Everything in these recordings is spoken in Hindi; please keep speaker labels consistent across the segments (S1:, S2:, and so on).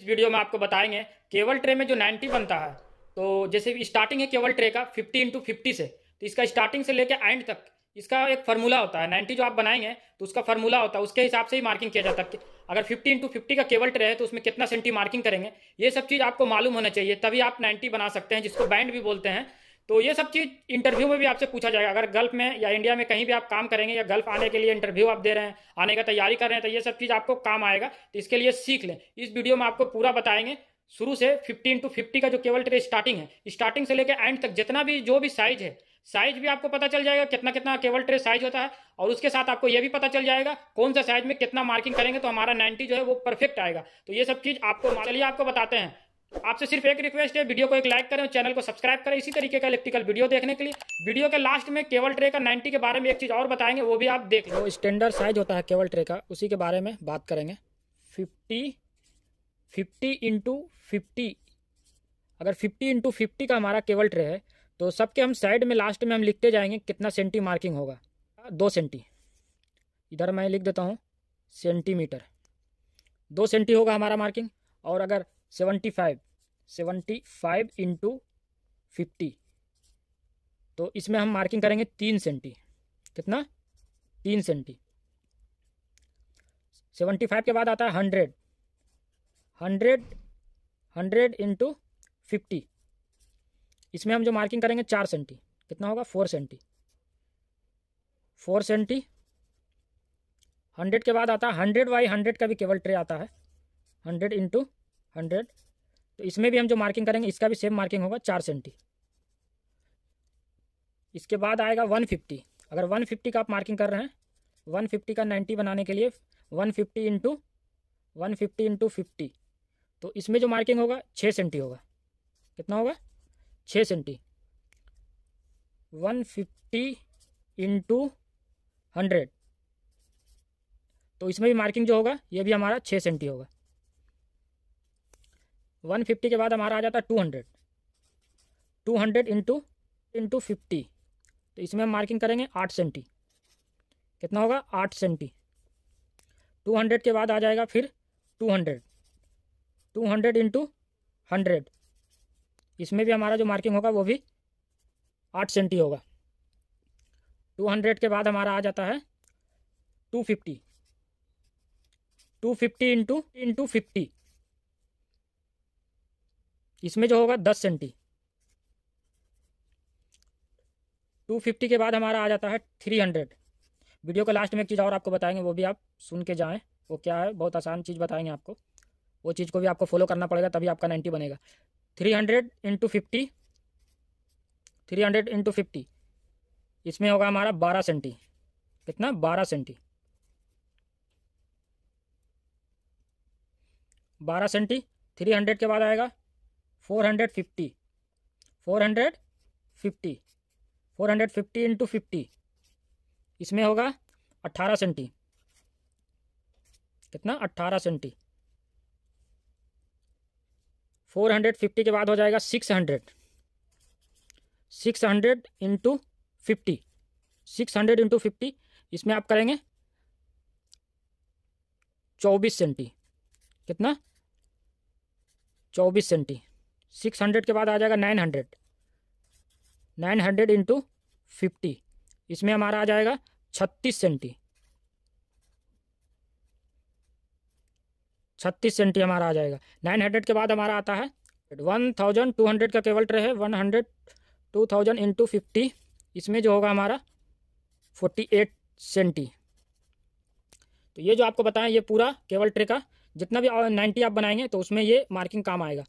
S1: इस वीडियो में आपको बताएंगे केवल ट्रे में जो 90 बनता है तो जैसे स्टार्टिंग है केवल ट्रे का 50 इंटू फिफ्टी से तो इसका स्टार्टिंग से लेकर एंड तक इसका एक फार्मूला होता है 90 जो आप बनाएंगे तो उसका फार्मूला होता है उसके हिसाब से ही मार्किंग किया जाता है अगर 50 इंटू फिफ्टी का केवल ट्रे है तो उसमें कितना सेंटी मार्किंग करेंगे ये सब चीज़ आपको मालूम होना चाहिए तभी आप 90 बना सकते हैं जिसको बैंड भी बोलते हैं तो ये सब चीज़ इंटरव्यू में भी आपसे पूछा जाएगा अगर गल्फ में या इंडिया में कहीं भी आप काम करेंगे या गल्फ आने के लिए इंटरव्यू आप दे रहे हैं आने का तैयारी कर रहे हैं तो ये सब चीज़ आपको काम आएगा तो इसके लिए सीख लें इस वीडियो में आपको पूरा बताएंगे शुरू से फिफ्टी टू फिफ्टी का जो केवल ट्रे स्टार्टिंग है स्टार्टिंग से लेकर एंड तक जितना भी जो भी साइज है साइज भी आपको पता चल जाएगा कितना कितना केवल ट्रे साइज होता है और उसके साथ आपको यह भी पता चल जाएगा कौन सा साइज में कितना मार्किंग करेंगे तो हमारा नाइन्टी जो है वो परफेक्ट आएगा तो ये सब चीज़ आपको चलिए आपको बताते हैं आपसे सिर्फ एक रिक्वेस्ट है वीडियो को एक लाइक करें और चैनल को सब्सक्राइब करें इसी तरीके का इलेक्ट्रिकल वीडियो देखने के लिए वीडियो के लास्ट में केवल ट्रे का 90 के बारे में एक चीज़ और बताएंगे वो भी आप देख लो स्टैंडर्ड साइज होता है केवल ट्रे का उसी के बारे में बात करेंगे फिफ्टी फिफ्टी इंटू फिफ्टी अगर फिफ्टी इंटू फिफ्टी का हमारा केवल ट्रे है तो सबके हम साइड में लास्ट में हम लिखते जाएंगे कितना सेंटी मार्किंग होगा दो सेंटी इधर मैं लिख देता हूँ सेंटीमीटर दो सेंटी होगा हमारा मार्किंग और अगर seventy five seventy five into fifty तो इसमें हम मार्किंग करेंगे तीन सेंटी कितना तीन सेंटी सेवेंटी फाइव के बाद आता है hundred hundred hundred into fifty इसमें हम जो मार्किंग करेंगे चार सेंटी कितना होगा four centi four centi hundred के बाद आता है हंड्रेड बाई हंड्रेड का भी केवल ट्रे आता है हंड्रेड इंटू हंड्रेड तो इसमें भी हम जो मार्किंग करेंगे इसका भी सेम मार्किंग होगा चार सेंटी इसके बाद आएगा वन फिफ्टी अगर वन फिफ्टी का आप मार्किंग कर रहे हैं वन फिफ्टी का नाइन्टी बनाने के लिए one fifty into one fifty into fifty तो इसमें जो मार्किंग होगा छः सेंटी होगा कितना होगा छः centi one fifty into hundred तो इसमें भी मार्किंग जो होगा ये भी हमारा छः सेंटी होगा वन फिफ्टी के बाद हमारा आ जाता है two hundred two hundred into into fifty तो इसमें हम मार्किंग करेंगे आठ सेंटी कितना होगा आठ सेंटी टू हंड्रेड के बाद आ जाएगा फिर two hundred two hundred into hundred इसमें भी हमारा जो मार्किंग होगा वो भी आठ सेंटी होगा टू हंड्रेड के बाद हमारा आ जाता है two fifty two fifty into into fifty इसमें जो होगा दस सेंटी टू फिफ्टी के बाद हमारा आ जाता है थ्री हंड्रेड वीडियो का लास्ट में एक चीज़ और आपको बताएंगे वो भी आप सुन के जाएँ वो क्या है बहुत आसान चीज़ बताएंगे आपको वो चीज़ को भी आपको फॉलो करना पड़ेगा तभी आपका नाइन्टी बनेगा three hundred into fifty three hundred into fifty इसमें होगा हमारा बारह सेंटी कितना बारह सेंटी बारह सेंटी थ्री हंड्रेड के बाद आएगा four hundred fifty four hundred fifty four hundred fifty into fifty इसमें होगा अट्ठारह सेंटी कितना अट्ठारह सेंटी फोर हंड्रेड फिफ्टी के बाद हो जाएगा six hundred six hundred into fifty six hundred into fifty इसमें आप करेंगे चौबीस सेंटी कितना चौबीस सेंटी सिक्स हंड्रेड के बाद आ जाएगा nine hundred nine hundred into fifty इसमें हमारा आ जाएगा छत्तीस सेंटी छत्तीस सेंटी हमारा आ जाएगा नाइन हंड्रेड के बाद हमारा आता है वन थाउजेंड टू हंड्रेड का केवल ट्रे है one hundred two thousand into fifty इसमें जो होगा हमारा फोर्टी एट सेंटी तो ये जो आपको बताएं ये पूरा केवल ट्रे का जितना भी नाइन्टी आप बनाएंगे तो उसमें ये मार्किंग काम आएगा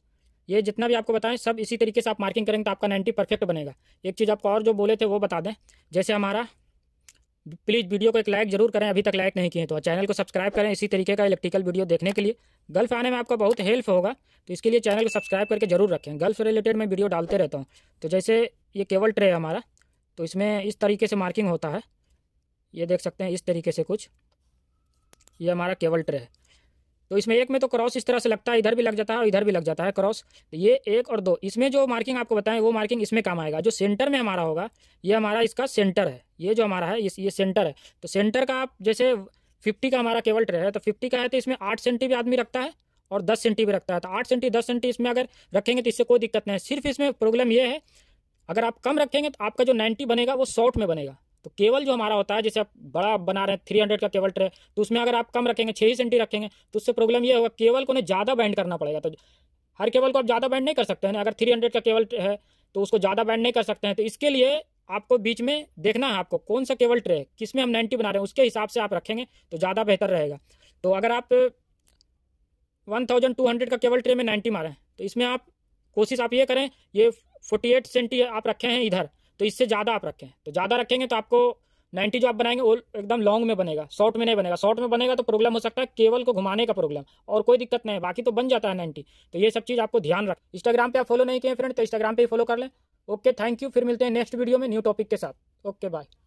S1: ये जितना भी आपको बताएं सब इसी तरीके से आप मार्किंग करेंगे तो आपका नाइन्टी परफेक्ट बनेगा एक चीज़ आपको और जो बोले थे वो बता दें जैसे हमारा प्लीज़ वीडियो को एक लाइक जरूर करें अभी तक लाइक नहीं किए तो चैनल को सब्सक्राइब करें इसी तरीके का इलेक्ट्रिकल वीडियो देखने के लिए गल्फ आने में आपका बहुत हेल्प होगा तो इसके लिए चैनल को सब्सक्राइब करके जरूर रखें गल्फ रिलेटेड मैं वीडियो डालते रहता हूँ तो जैसे ये केवल ट्रे है हमारा तो इसमें इस तरीके से मार्किंग होता है ये देख सकते हैं इस तरीके से कुछ ये हमारा केवल ट्रे है तो इसमें एक में तो क्रॉस इस तरह से लगता है इधर भी लग जाता है और इधर भी लग जाता है क्रॉस तो ये एक और दो इसमें जो मार्किंग आपको बताएं वो मार्किंग इसमें काम आएगा जो सेंटर में हमारा होगा ये हमारा इसका सेंटर है ये जो हमारा है ये सेंटर है तो सेंटर का आप जैसे फिफ्टी का हमारा केवल ट्रे है तो फिफ्टी का है तो इसमें आठ सेंटी भी आदमी रखता है और दस सेंटी भी रखता है तो आठ सेंटी दस सेंटी इसमें अगर रखेंगे तो इससे कोई दिक्कत नहीं है सिर्फ इसमें प्रॉब्लम यह है अगर आप कम रखेंगे तो आपका जो नाइन्टी बनेगा वो शॉर्ट में बनेगा तो केवल जो हमारा होता है जैसे आप बड़ा बना रहे हैं थ्री हंड्रेड का केवल ट्रे तो उसमें अगर आप कम रखेंगे छः ही सेंटी रखेंगे तो उससे प्रॉब्लम ये होगा केवल को ज़्यादा बैंड करना पड़ेगा तो हर केवल को आप ज़्यादा बैंड नहीं कर सकते हैं अगर थ्री हंड्रेड का केवल है तो उसको ज़्यादा बैंड नहीं कर सकते हैं तो इसके लिए आपको बीच में देखना है आपको कौन सा केवल ट्रे किस में हम नाइन्टी बना रहे हैं उसके हिसाब से आप रखेंगे तो ज़्यादा बेहतर रहेगा तो अगर आप वन थाउजेंड टू हंड्रेड का केवल ट्रे में नाइन्टी मारें तो इसमें आप कोशिश आप ये करें ये फोर्टी एट सेंटी आप रखे हैं इधर तो इससे ज़्यादा आप रखें तो ज़्यादा रखेंगे तो आपको नाइन्टी जो आप बनाएंगे वो एकदम लॉन्ग में बनेगा शॉर्ट में नहीं बनेगा शॉर्ट में बनेगा तो प्रॉब्लम हो सकता है केवल को घुमाने का प्रॉब्लम और कोई दिक्कत नहीं है बाकी तो बन जाता है नाइन्टी तो ये सब चीज़ आपको ध्यान रख इंस्टाग्राम पे आप फॉलो नहीं किए फ्रेंड तो इंस्टाग्राम पे ही फॉलो कर लें ओके थैंक यू फिर मिलते हैं नेक्स्ट वीडियो में न्यू टॉपिक के साथ ओके बाय